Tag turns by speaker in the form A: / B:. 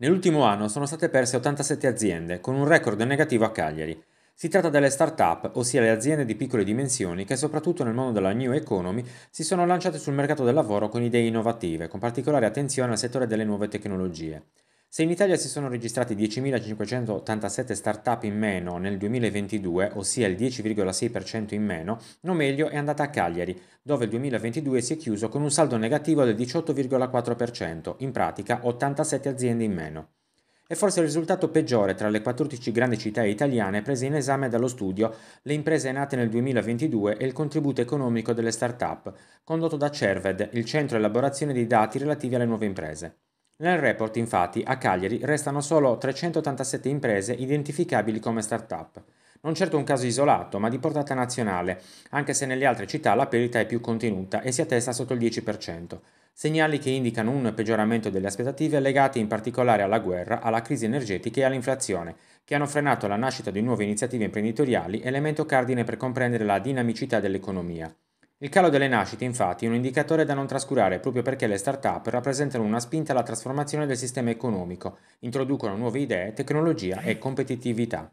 A: Nell'ultimo anno sono state perse 87 aziende, con un record negativo a Cagliari. Si tratta delle start-up, ossia le aziende di piccole dimensioni che soprattutto nel mondo della new economy si sono lanciate sul mercato del lavoro con idee innovative, con particolare attenzione al settore delle nuove tecnologie. Se in Italia si sono registrati 10.587 start-up in meno nel 2022, ossia il 10,6% in meno, non meglio è andata a Cagliari, dove il 2022 si è chiuso con un saldo negativo del 18,4%, in pratica 87 aziende in meno. È forse il risultato peggiore tra le 14 grandi città italiane prese in esame dallo studio Le imprese nate nel 2022 e il contributo economico delle start-up, condotto da Cerved, il centro elaborazione di dati relativi alle nuove imprese. Nel report, infatti, a Cagliari restano solo 387 imprese identificabili come start-up. Non certo un caso isolato, ma di portata nazionale, anche se nelle altre città la perdita è più contenuta e si attesta sotto il 10%. Segnali che indicano un peggioramento delle aspettative legate in particolare alla guerra, alla crisi energetica e all'inflazione, che hanno frenato la nascita di nuove iniziative imprenditoriali, elemento cardine per comprendere la dinamicità dell'economia. Il calo delle nascite infatti è un indicatore da non trascurare proprio perché le start-up rappresentano una spinta alla trasformazione del sistema economico, introducono nuove idee, tecnologia e competitività.